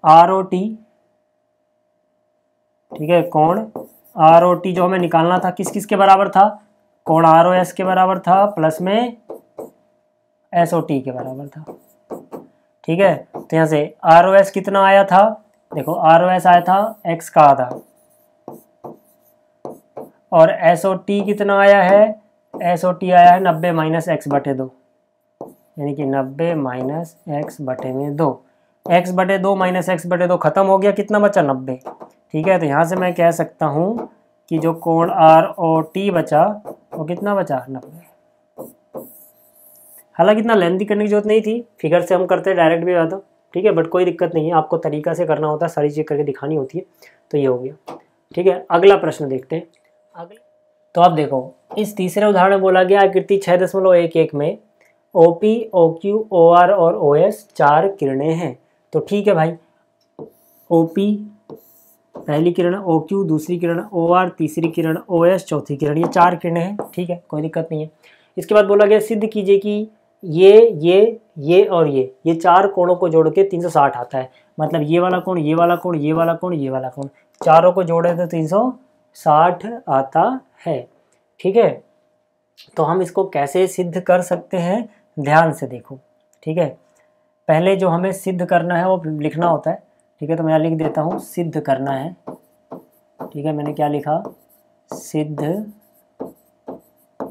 आर ओ टी ठीक है कौन आर ओ टी जो हमें निकालना था किस किस के बराबर था कौन आर ओ एस के बराबर था प्लस में एस ओ टी के बराबर था ठीक है तो यहाँ से आर ओ एस कितना आया था देखो आर ओ एस आया था एक्स का आधा और एस ओ टी कितना आया है एस ओ टी आया है नब्बे माइनस एक्स बटे दो यानी कि नब्बे माइनस एक्स बटे में दो एक्स बटे दो माइनस एक्स बटे दो खत्म हो गया कितना बचा नब्बे ठीक है तो यहाँ से मैं कह सकता हूँ कि जो कोण आर ओ टी बचा वो कितना बचा नब्बे हालांकि इतना लेंथी करने की जरूरत नहीं थी फिगर से हम करते डायरेक्ट भी आता ठीक है बट कोई दिक्कत नहीं है आपको तरीका से करना होता है सारी चीज़ करके दिखानी होती है तो ये हो गया ठीक है अगला प्रश्न देखते हैं अगला तो आप देखो इस तीसरे उदाहरण में बोला गया आकृति छः दशमलव एक एक में O P O Q O R और ओ एस चार किरणें हैं तो ठीक है भाई ओ पी पहली किरण ओ क्यू दूसरी किरण ओ आर तीसरी किरण ओ एस चौथी किरण ये चार किरणें हैं ठीक है कोई दिक्कत नहीं है इसके बाद बोला गया सिद्ध कीजिए कि ये ये ये और ये ये चार कोणों को जोड़ के 360 आता है मतलब ये वाला कोण ये वाला कोण ये वाला कोण ये वाला कोण चारों को जोड़े तो 360 आता है ठीक है तो हम इसको कैसे सिद्ध कर सकते हैं ध्यान से देखो ठीक है पहले जो हमें सिद्ध करना है वो लिखना होता है ठीक है तो मैं यहाँ लिख देता हूँ सिद्ध करना है ठीक है मैंने क्या लिखा सिद्ध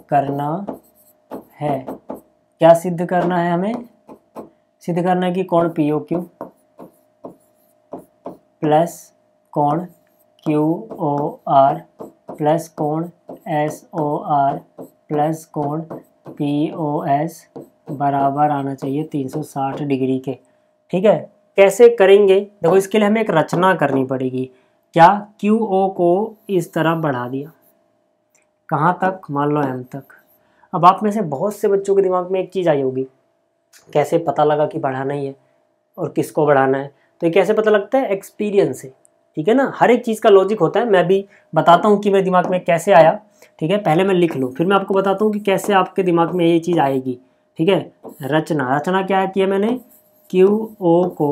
करना है क्या सिद्ध करना है हमें सिद्ध करना है कि कौन पी ओ क्यू प्लस कौन क्यू ओ आर प्लस कौन एस ओ आर प्लस कौन पी ओ एस बराबर आना चाहिए 360 डिग्री के ठीक है कैसे करेंगे देखो इसके लिए हमें एक रचना करनी पड़ेगी क्या क्यू ओ को इस तरह बढ़ा दिया कहाँ तक मान लो एम तक अब आप में से बहुत से बच्चों के दिमाग में एक चीज़ आई होगी कैसे पता लगा कि बढ़ाना ही है और किसको बढ़ाना है तो ये कैसे पता लगता है एक्सपीरियंस से ठीक है ना हर एक चीज़ का लॉजिक होता है मैं भी बताता हूँ कि मेरे दिमाग में कैसे आया ठीक है पहले मैं लिख लूँ फिर मैं आपको बताता हूँ कि कैसे आपके दिमाग में ये चीज़ आएगी ठीक है रचना रचना क्या किया मैंने क्यू ओ को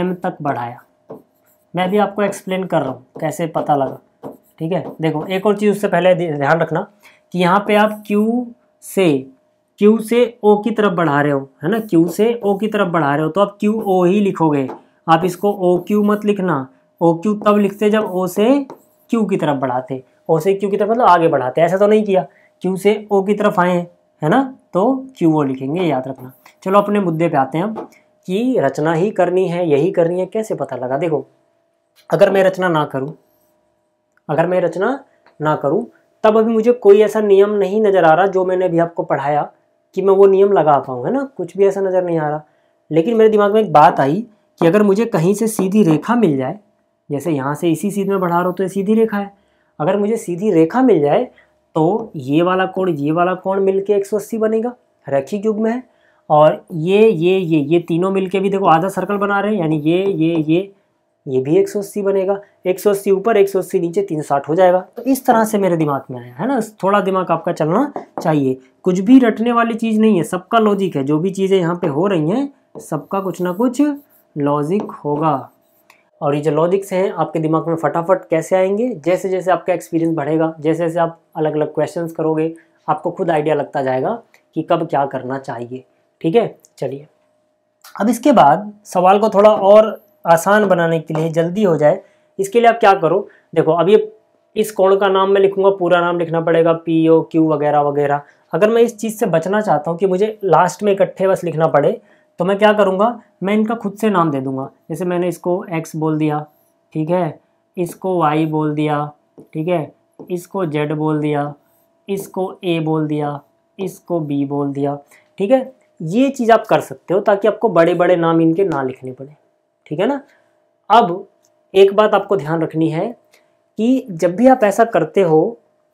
एम तक बढ़ाया मैं भी आपको एक्सप्लेन कर रहा हूँ कैसे पता लगा ठीक है देखो एक और चीज़ उससे पहले ध्यान रखना कि यहाँ पे आप Q से Q से O की तरफ बढ़ा रहे हो है ना Q से O की तरफ बढ़ा रहे हो तो आप Q O ही लिखोगे आप इसको O Q मत लिखना O Q तब लिखते जब O से क्यू की तरफ बढ़ाते ओ से क्यू की तरफ मतलब आगे बढ़ाते ऐसा तो नहीं किया क्यू से ओ की तरफ आए है ना तो क्यू ओ लिखेंगे याद रखना चलो अपने मुद्दे पे आते हैं हम कि रचना ही करनी है यही करनी है कैसे पता लगा देखो अगर मैं रचना ना करूं अगर मैं रचना ना करूं तब अभी मुझे कोई ऐसा नियम नहीं नज़र आ रहा जो मैंने अभी आपको पढ़ाया कि मैं वो नियम लगा पाऊँ है ना कुछ भी ऐसा नज़र नहीं आ रहा लेकिन मेरे दिमाग में एक बात आई कि अगर मुझे कहीं से सीधी रेखा मिल जाए जैसे यहाँ से इसी सीध में बढ़ा रहा हो तो ये सीधी रेखा है अगर मुझे सीधी रेखा मिल जाए तो ये वाला कोण ये वाला कोण मिल के एक बनेगा रैखिक युग में है और ये ये ये ये तीनों मिल के भी देखो आधा सर्कल बना रहे हैं यानी ये ये ये ये भी एक बनेगा एक ऊपर एक नीचे तीन हो जाएगा तो इस तरह से मेरे दिमाग में आया है ना थोड़ा दिमाग आपका चलना चाहिए कुछ भी रटने वाली चीज़ नहीं है सबका लॉजिक है जो भी चीज़ें यहाँ पे हो रही हैं सबका कुछ ना कुछ लॉजिक होगा और ये जो लॉजिक्स हैं आपके दिमाग में फटाफट कैसे आएंगे जैसे जैसे आपका एक्सपीरियंस बढ़ेगा जैसे जैसे आप अलग अलग क्वेश्चंस करोगे आपको खुद आइडिया लगता जाएगा कि कब क्या करना चाहिए ठीक है चलिए अब इसके बाद सवाल को थोड़ा और आसान बनाने के लिए जल्दी हो जाए इसके लिए आप क्या करो देखो अब ये इस कोण का नाम मैं लिखूँगा पूरा नाम लिखना पड़ेगा पी ओ क्यू वगैरह वगैरह अगर मैं इस चीज़ से बचना चाहता हूँ कि मुझे लास्ट में इकट्ठे बस लिखना पड़े तो मैं क्या करूँगा मैं इनका खुद से नाम दे दूँगा जैसे मैंने इसको एक्स बोल दिया ठीक है इसको वाई बोल दिया ठीक है इसको जेड बोल दिया इसको ए बोल दिया इसको बी बोल दिया ठीक है ये चीज़ आप कर सकते हो ताकि आपको बड़े बड़े नाम इनके ना लिखने पड़े ठीक है ना अब एक बात आपको ध्यान रखनी है कि जब भी आप ऐसा करते हो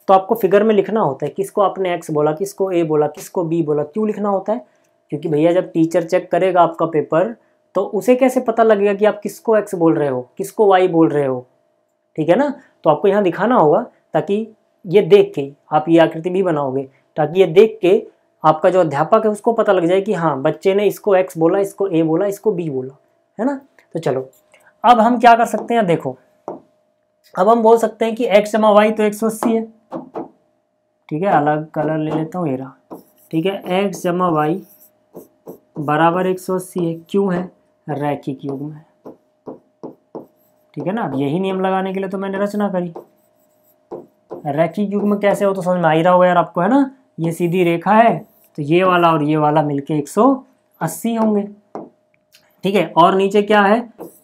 तो आपको फिगर में लिखना होता है किसको आपने एक्स बोला किसको ए बोला किसको बी बोला क्यों लिखना होता है क्योंकि भैया जब टीचर चेक करेगा आपका पेपर तो उसे कैसे पता लगेगा कि आप किसको एक्स बोल रहे हो किसको वाई बोल रहे हो ठीक है ना तो आपको यहाँ दिखाना होगा ताकि ये देख के आप ये आकृति भी बनाओगे ताकि ये देख के आपका जो अध्यापक है उसको पता लग जाए कि हाँ बच्चे ने इसको एक्स बोला इसको ए बोला इसको बी बोला है ना तो चलो अब हम क्या कर सकते हैं देखो अब हम बोल सकते हैं कि एक्स जमा वाई तो एक सौ अस्सी है ठीक है अलग कलर ले लेता हूँ मेरा ठीक है एक्स जमा वाई बराबर एक सौ अस्सी है क्यों है रैखिक युग्म है ठीक है ना अब यही नियम लगाने के लिए तो मैंने रचना करी रैखिक युग्म कैसे हो तो समझ में आ ही रहा होगा यार आपको है ना ये सीधी रेखा है तो ये वाला और ये वाला मिलके 180 होंगे ठीक है और नीचे क्या है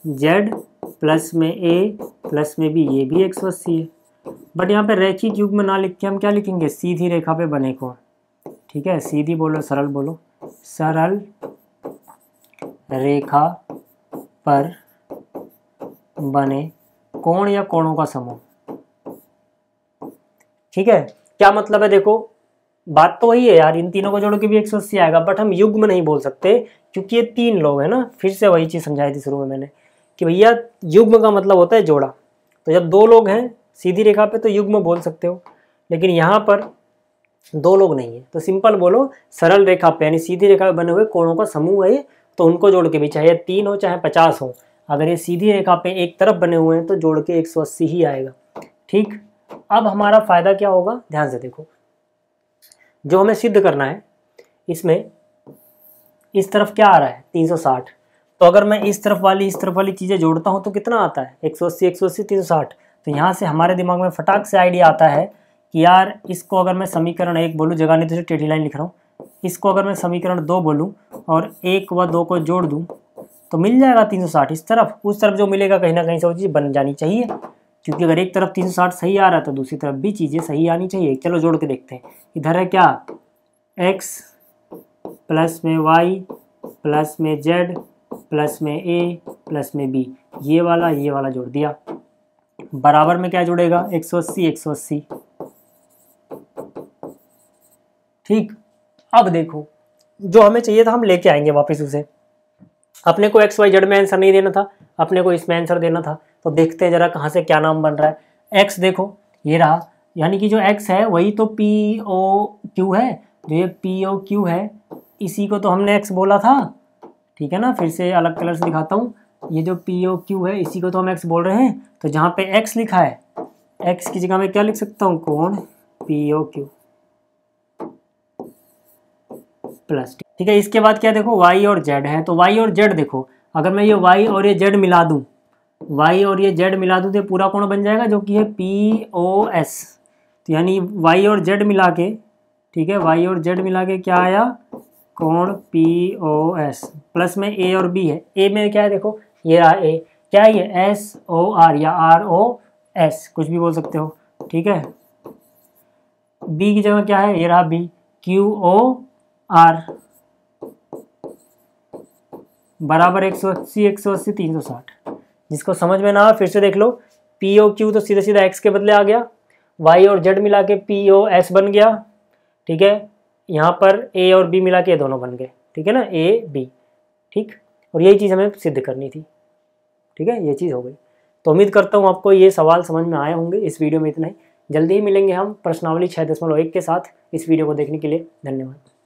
जेड प्लस में ए प्लस में बी ये भी 180 है बट यहाँ पे रैखिक युग्म ना लिख के हम क्या लिखेंगे सीधी रेखा पे बने को ठीक है सीधी बोलो सरल बोलो सरल रेखा पर बने कोण या कोणों का समूह ठीक है क्या मतलब है देखो बात तो वही है यार इन तीनों को जोड़ो के भी एक सौ अस्सी आएगा बट हम युग्म नहीं बोल सकते क्योंकि ये तीन लोग हैं ना फिर से वही चीज़ समझाई थी शुरू में मैंने कि भैया युग्म का मतलब होता है जोड़ा तो जब दो लोग हैं सीधी रेखा पे तो युग्म बोल सकते हो लेकिन यहाँ पर दो लोग नहीं है तो सिंपल बोलो सरल रेखा पे यानी सीधी रेखा पे बने हुए कोणों का समूह है ये तो उनको जोड़ के भी चाहे तीन हो चाहे पचास हो अगर ये सीधी रेखा पे एक तरफ बने हुए हैं तो जोड़ के एक सौ अस्सी ही आएगा ठीक अब हमारा फ़ायदा क्या होगा ध्यान से देखो जो हमें सिद्ध करना है इसमें इस तरफ क्या आ रहा है तीन सौ साठ तो अगर मैं इस तरफ वाली इस तरफ वाली चीज़ें जोड़ता हूँ तो कितना आता है एक सौ अस्सी एक सौ अस्सी तीन सौ साठ तो यहाँ से हमारे दिमाग में फटाक से आइडिया आता है कि यार इसको अगर मैं समीकरण एक बोलूँ जगह नहीं तो टेढ़ी लाइन लिख रहा हूँ इसको अगर मैं समीकरण दो बोलूँ और एक व दो को जोड़ दूँ तो मिल जाएगा 360 इस तरफ उस तरफ जो मिलेगा कहीं ना कहीं से वो चीज़ बन जानी चाहिए क्योंकि अगर एक तरफ 360 सही आ रहा है तो दूसरी तरफ भी चीज़ें सही आनी चाहिए चलो जोड़ के देखते हैं इधर है क्या x प्लस में y प्लस में z प्लस में a प्लस में b ये वाला ये वाला जोड़ दिया बराबर में क्या जुड़ेगा एक सौ अस्सी एक सौ अस्सी ठीक अब देखो जो हमें चाहिए था हम लेके आएंगे वापस उसे अपने को एक्स वाई जेड में आंसर नहीं देना था अपने को इसमें आंसर देना था तो देखते हैं जरा कहाँ से क्या नाम बन रहा है एक्स देखो ये रहा यानी कि जो एक्स है वही तो पी ओ क्यू है जो ये पी ओ क्यू है इसी को तो हमने एक्स बोला था ठीक है ना फिर से अलग कलर से दिखाता हूँ ये जो पी ओ क्यू है इसी को तो हम एक्स बोल रहे हैं तो जहाँ पे एक्स लिखा है एक्स की जगह मैं क्या लिख सकता हूँ कौन पी ओ क्यू प्लस ठीक है इसके बाद क्या देखो वाई और जेड है तो वाई और जेड देखो अगर मैं ये वाई और ये जेड मिला दूँ वाई और ये जेड मिला दूँ तो पूरा कोण बन जाएगा जो कि है पी ओ एस तो यानी वाई और जेड मिला के ठीक है वाई और जेड मिला के क्या आया कोण पी ओ एस प्लस में ए और बी है ए में क्या है देखो ये रहा ए क्या ये एस ओ आर या आर ओ एस कुछ भी बोल सकते हो ठीक है बी की जगह क्या है ये रहा बी क्यू ओ आर बराबर एक सौ अस्सी एक सौ अस्सी तीन सौ साठ जिसको समझ में ना आ फिर से देख लो पी ओ क्यू तो सीधा सीधा एक्स के बदले आ गया वाई और जेड मिला के पी ओ एस बन गया ठीक है यहाँ पर ए और बी मिला के दोनों बन गए ठीक है ना ए बी ठीक और यही चीज़ हमें सिद्ध करनी थी ठीक है ये चीज़ हो गई तो उम्मीद करता हूँ आपको ये सवाल समझ में आए होंगे इस वीडियो में इतना ही जल्दी ही मिलेंगे हम प्रश्नावली छः दशमलव एक के साथ इस वीडियो को देखने के लिए धन्यवाद